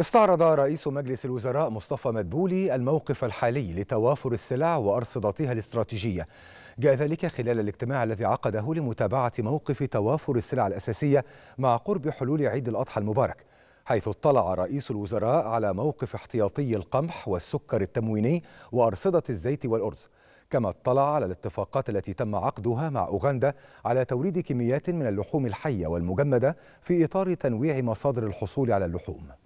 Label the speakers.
Speaker 1: استعرض رئيس مجلس الوزراء مصطفى مدبولي الموقف الحالي لتوافر السلع وارصدتها الاستراتيجية جاء ذلك خلال الاجتماع الذي عقده لمتابعة موقف توافر السلع الأساسية مع قرب حلول عيد الأضحى المبارك حيث اطلع رئيس الوزراء على موقف احتياطي القمح والسكر التمويني وأرصدة الزيت والأرز كما اطلع على الاتفاقات التي تم عقدها مع أوغندا على توريد كميات من اللحوم الحية والمجمدة في إطار تنويع مصادر الحصول على اللحوم